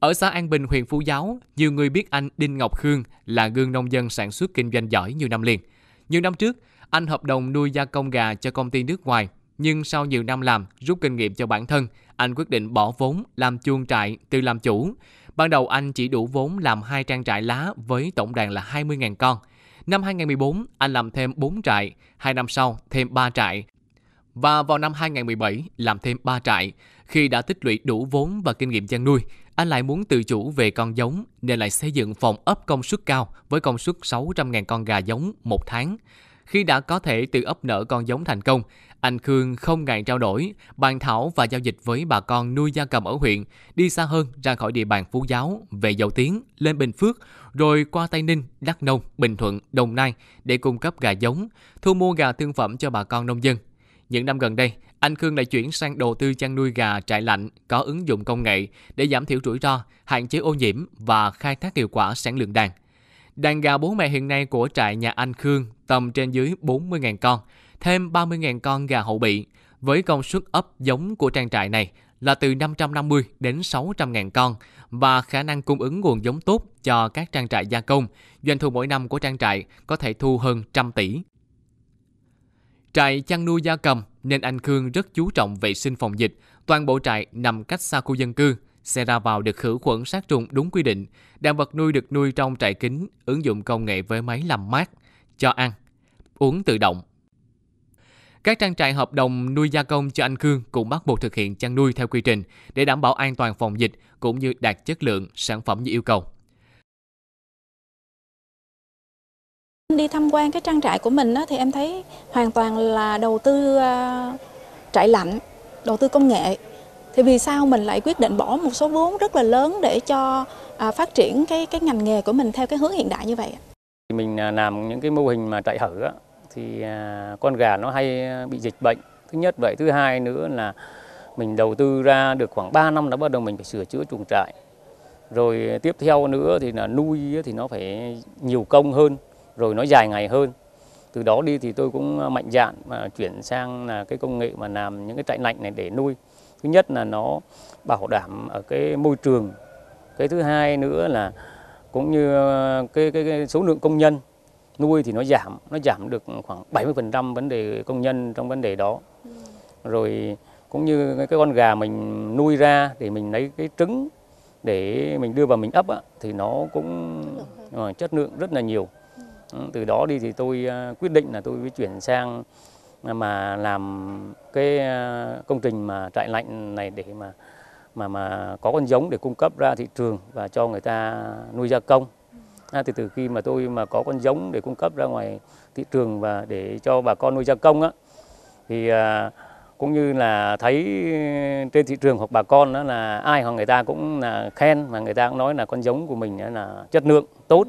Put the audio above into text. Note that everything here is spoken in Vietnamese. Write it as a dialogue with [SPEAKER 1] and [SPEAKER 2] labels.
[SPEAKER 1] Ở xã An Bình, huyện Phú Giáo, nhiều người biết anh Đinh Ngọc Khương là gương nông dân sản xuất kinh doanh giỏi nhiều năm liền. Nhiều năm trước, anh hợp đồng nuôi gia công gà cho công ty nước ngoài, nhưng sau nhiều năm làm, rút kinh nghiệm cho bản thân, anh quyết định bỏ vốn làm chuồng trại từ làm chủ. Ban đầu anh chỉ đủ vốn làm hai trang trại lá với tổng đàn là 20.000 con. Năm 2014, anh làm thêm 4 trại, 2 năm sau thêm 3 trại. Và vào năm 2017, làm thêm 3 trại. Khi đã tích lũy đủ vốn và kinh nghiệm chăn nuôi, anh lại muốn tự chủ về con giống nên lại xây dựng phòng ấp công suất cao với công suất 600.000 con gà giống một tháng. Khi đã có thể tự ấp nở con giống thành công, anh Khương không ngại trao đổi, bàn thảo và giao dịch với bà con nuôi gia cầm ở huyện, đi xa hơn ra khỏi địa bàn Phú Giáo, về Dầu Tiến, lên Bình Phước, rồi qua Tây Ninh, Đắk Nông, Bình Thuận, Đồng Nai để cung cấp gà giống, thu mua gà thương phẩm cho bà con nông dân. Những năm gần đây, anh Khương lại chuyển sang đầu tư chăn nuôi gà trại lạnh có ứng dụng công nghệ để giảm thiểu rủi ro, hạn chế ô nhiễm và khai thác hiệu quả sản lượng đàn. Đàn gà bố mẹ hiện nay của trại nhà anh Khương tầm trên dưới 40.000 con, thêm 30.000 con gà hậu bị. Với công suất ấp giống của trang trại này là từ 550 đến 600 ngàn con và khả năng cung ứng nguồn giống tốt cho các trang trại gia công, doanh thu mỗi năm của trang trại có thể thu hơn trăm tỷ. Trại chăn nuôi gia cầm nên anh Khương rất chú trọng vệ sinh phòng dịch. Toàn bộ trại nằm cách xa khu dân cư, xe ra vào được khử khuẩn sát trùng đúng quy định, đàn vật nuôi được nuôi trong trại kính, ứng dụng công nghệ với máy làm mát, cho ăn, uống tự động. Các trang trại hợp đồng nuôi gia công cho anh Khương cũng bắt buộc thực hiện chăn nuôi theo quy trình để đảm bảo an toàn phòng dịch cũng như đạt chất lượng sản phẩm như yêu cầu.
[SPEAKER 2] Đi tham quan cái trang trại của mình thì em thấy hoàn toàn là đầu tư à, trại lạnh, đầu tư công nghệ. Thì vì sao mình lại quyết định bỏ một số vốn rất là lớn để cho à, phát triển cái cái ngành nghề của mình theo cái hướng hiện đại như vậy? Mình à, làm những cái mô hình mà trại hở thì con gà nó hay bị dịch bệnh. Thứ nhất vậy, thứ hai nữa là mình đầu tư ra được khoảng 3 năm đã bắt đầu mình phải sửa chữa chuồng trại. Rồi tiếp theo nữa thì là nuôi thì nó phải nhiều công hơn, rồi nó dài ngày hơn từ đó đi thì tôi cũng à, mạnh dạn mà chuyển sang là cái công nghệ mà làm những cái trại lạnh này để nuôi thứ nhất là nó bảo đảm ở cái môi trường cái thứ hai nữa là cũng như à, cái, cái, cái số lượng công nhân nuôi thì nó giảm nó giảm được khoảng 70% vấn đề công nhân trong vấn đề đó rồi cũng như cái con gà mình nuôi ra thì mình lấy cái trứng để mình đưa vào mình ấp á, thì nó cũng chất lượng ờ, rất là nhiều từ đó đi thì tôi à, quyết định là tôi mới chuyển sang mà làm cái à, công trình mà trại lạnh này để mà mà mà có con giống để cung cấp ra thị trường và cho người ta nuôi gia công. À, thì từ khi mà tôi mà có con giống để cung cấp ra ngoài thị trường và để cho bà con nuôi gia công á thì à, cũng như là thấy trên thị trường hoặc bà con đó là ai hoặc người ta cũng là khen mà người ta cũng nói là con giống của mình là chất lượng tốt